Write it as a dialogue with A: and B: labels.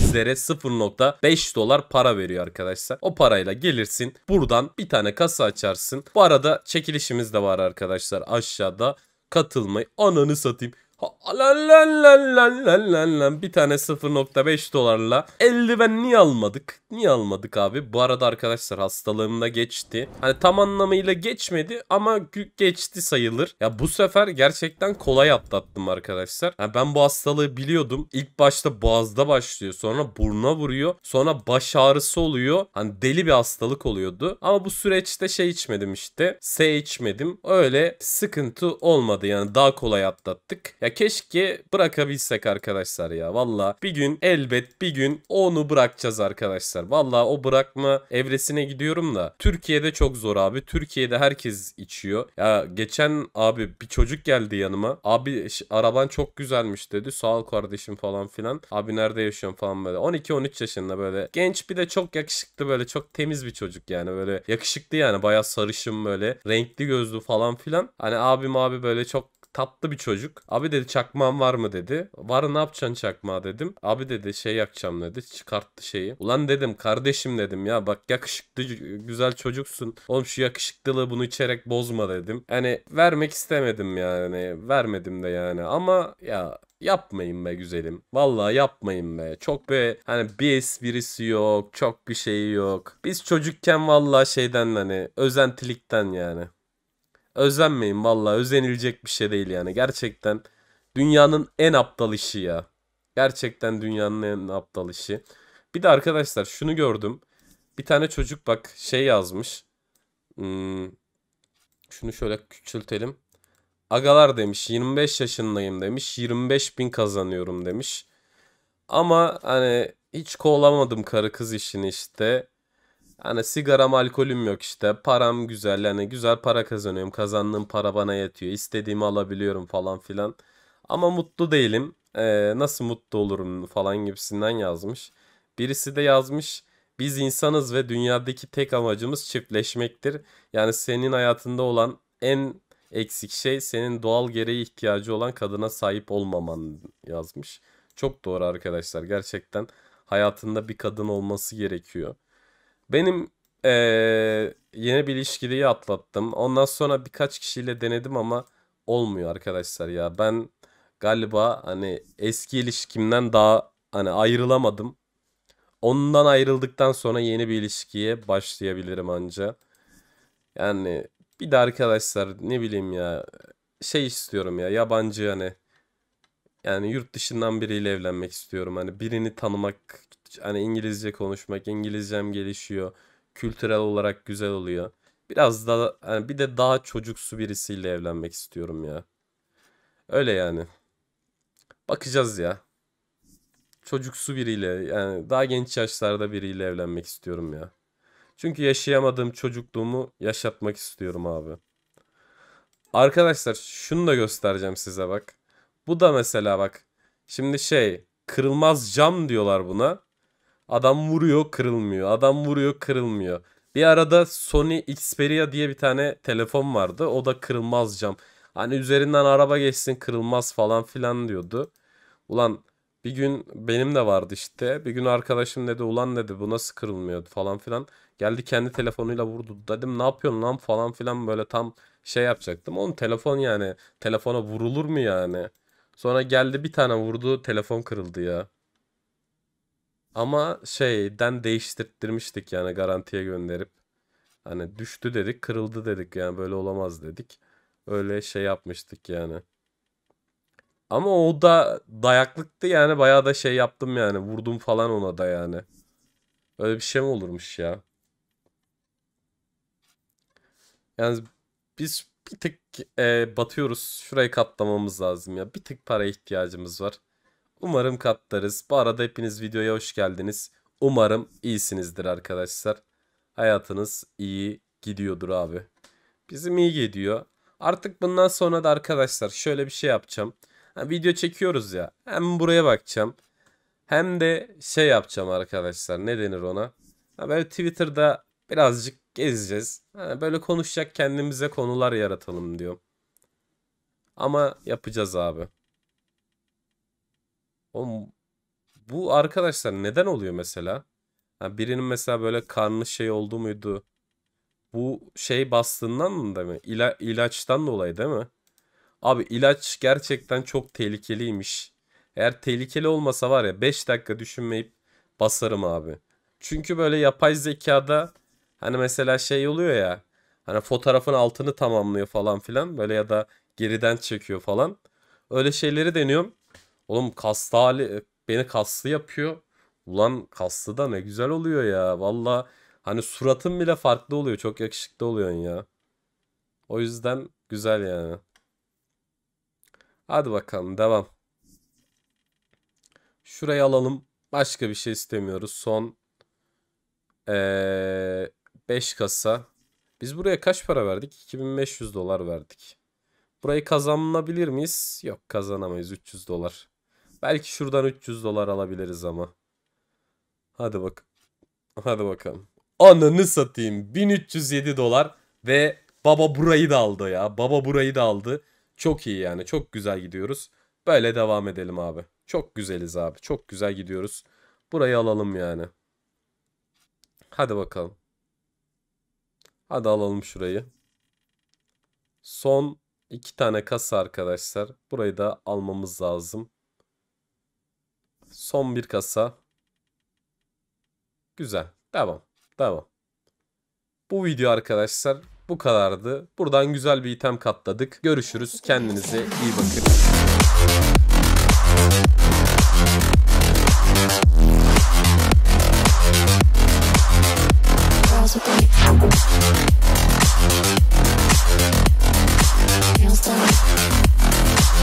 A: sizlere 0.5 dolar para veriyor arkadaşlar. O parayla gelirsin buradan bir tane kasa açarsın. Bu arada çekilişimiz de var arkadaşlar aşağıda katılmayı ananı satayım. Bir tane 0.5 dolarla eldiven niye almadık? Niye almadık abi? Bu arada arkadaşlar hastalığımda geçti. Hani tam anlamıyla geçmedi ama geçti sayılır. Ya bu sefer gerçekten kolay atlattım arkadaşlar. Yani ben bu hastalığı biliyordum. İlk başta boğazda başlıyor. Sonra burna vuruyor. Sonra baş ağrısı oluyor. Hani deli bir hastalık oluyordu. Ama bu süreçte şey içmedim işte. S içmedim. Öyle sıkıntı olmadı yani daha kolay atlattık. Ya keşke bırakabilsek arkadaşlar ya. Valla bir gün elbet bir gün onu bırakacağız arkadaşlar. Valla o bırakma evresine gidiyorum da. Türkiye'de çok zor abi. Türkiye'de herkes içiyor. Ya geçen abi bir çocuk geldi yanıma. Abi araban çok güzelmiş dedi. Sağ ol kardeşim falan filan. Abi nerede yaşıyorsun falan böyle. 12-13 yaşında böyle. Genç bir de çok yakışıklı böyle. Çok temiz bir çocuk yani böyle. Yakışıklı yani. baya sarışın böyle. Renkli gözlü falan filan. Hani abim abi böyle çok tatlı bir çocuk. Abi dedi çakmağın var mı dedi. Var ne yapacaksın çakmağı dedim. Abi dedi şey yakacağım dedi. Çıkarttı şeyi. Ulan dedim kardeşim dedim ya bak yakışıklı güzel çocuksun. Oğlum şu yakışıklılığı bunu içerek bozma dedim. Hani vermek istemedim yani. Vermedim de yani. Ama ya Yapmayın be güzelim. Vallahi yapmayın be. Çok be hani bir esprisi yok. Çok bir şey yok. Biz çocukken vallahi şeyden hani özentilikten yani. Özenmeyin valla özenilecek bir şey değil yani. Gerçekten dünyanın en aptal işi ya. Gerçekten dünyanın en aptal işi. Bir de arkadaşlar şunu gördüm. Bir tane çocuk bak şey yazmış. Hmm, şunu şöyle küçültelim. Agalar demiş 25 yaşındayım demiş 25 bin kazanıyorum demiş. Ama hani hiç kovlamadım karı kız işini işte. Hani sigaram alkolüm yok işte. Param güzel. Yani güzel para kazanıyorum. Kazandığım para bana yetiyor. istediğimi alabiliyorum falan filan. Ama mutlu değilim. Ee, nasıl mutlu olurum falan gibisinden yazmış. Birisi de yazmış. Biz insanız ve dünyadaki tek amacımız çiftleşmektir. Yani senin hayatında olan en eksik şey senin doğal gereği ihtiyacı olan kadına sahip olmaman yazmış. Çok doğru arkadaşlar. Gerçekten hayatında bir kadın olması gerekiyor. Benim ee, yeni bir ilişkiyi atlattım. Ondan sonra birkaç kişiyle denedim ama olmuyor arkadaşlar ya. Ben galiba hani eski ilişkimden daha hani ayrılamadım. Ondan ayrıldıktan sonra yeni bir ilişkiye başlayabilirim anca. Yani bir de arkadaşlar ne bileyim ya şey istiyorum ya yabancı hani yani yurt dışından biriyle evlenmek istiyorum. Hani birini tanımak, hani İngilizce konuşmak, İngilizcem gelişiyor. Kültürel olarak güzel oluyor. Biraz da hani bir de daha çocuksu birisiyle evlenmek istiyorum ya. Öyle yani. Bakacağız ya. Çocuksu biriyle yani daha genç yaşlarda biriyle evlenmek istiyorum ya. Çünkü yaşayamadığım çocukluğumu yaşatmak istiyorum abi. Arkadaşlar şunu da göstereceğim size bak. Bu da mesela bak. Şimdi şey kırılmaz cam diyorlar buna. Adam vuruyor kırılmıyor. Adam vuruyor kırılmıyor. Bir arada Sony Xperia diye bir tane telefon vardı. O da kırılmaz cam. Hani üzerinden araba geçsin kırılmaz falan filan diyordu. Ulan bir gün benim de vardı işte. Bir gün arkadaşım dedi ulan dedi bu nasıl kırılmıyor falan filan. Geldi kendi telefonuyla vurdu. Dedim ne yapıyorsun lan falan filan böyle tam şey yapacaktım. Onun telefon yani telefona vurulur mu yani? Sonra geldi bir tane vurdu telefon kırıldı ya. Ama şeyden değiştirttirmiştik yani garantiye gönderip. Hani düştü dedik kırıldı dedik yani böyle olamaz dedik. Öyle şey yapmıştık yani. Ama o da dayaklıktı yani bayağı da şey yaptım yani vurdum falan ona da yani. Öyle bir şey mi olurmuş ya? Yani biz bir tık e, batıyoruz. Şurayı katlamamız lazım ya. Bir tık para ihtiyacımız var. Umarım katlarız. Bu arada hepiniz videoya hoş geldiniz. Umarım iyisinizdir arkadaşlar. Hayatınız iyi gidiyordur abi. Bizim iyi gidiyor. Artık bundan sonra da arkadaşlar şöyle bir şey yapacağım. Ha, video çekiyoruz ya. Hem buraya bakacağım. Hem de şey yapacağım arkadaşlar. Ne denir ona? Ha, böyle Twitter'da birazcık gezeceğiz. Yani böyle konuşacak kendimize konular yaratalım diyor Ama yapacağız abi. Oğlum, bu arkadaşlar neden oluyor mesela? Yani birinin mesela böyle karnı şey oldu muydu? Bu şey bastığından mı değil mi? İla, ilaçtan dolayı değil mi? Abi ilaç gerçekten çok tehlikeliymiş. Eğer tehlikeli olmasa var ya 5 dakika düşünmeyip basarım abi. Çünkü böyle yapay zekada Hani mesela şey oluyor ya. Hani fotoğrafın altını tamamlıyor falan filan. Böyle ya da geriden çekiyor falan. Öyle şeyleri deniyorum. Oğlum kaslı hali e, beni kaslı yapıyor. Ulan kaslı da ne güzel oluyor ya. Valla hani suratın bile farklı oluyor. Çok yakışıklı oluyorsun ya. O yüzden güzel yani. Hadi bakalım devam. Şurayı alalım. Başka bir şey istemiyoruz. Son ee, 5 kasa. Biz buraya kaç para verdik? 2500 dolar verdik. Burayı kazanabilir miyiz? Yok kazanamayız 300 dolar. Belki şuradan 300 dolar alabiliriz ama. Hadi bak. Hadi bakalım. Ananı satayım. 1307 dolar ve baba burayı da aldı ya. Baba burayı da aldı. Çok iyi yani. Çok güzel gidiyoruz. Böyle devam edelim abi. Çok güzeliz abi. Çok güzel gidiyoruz. Burayı alalım yani. Hadi bakalım. Hadi alalım şurayı. Son iki tane kasa arkadaşlar. Burayı da almamız lazım. Son bir kasa. Güzel. Devam. Devam. Bu video arkadaşlar bu kadardı. Buradan güzel bir item katladık. Görüşürüz. Kendinize iyi bakın.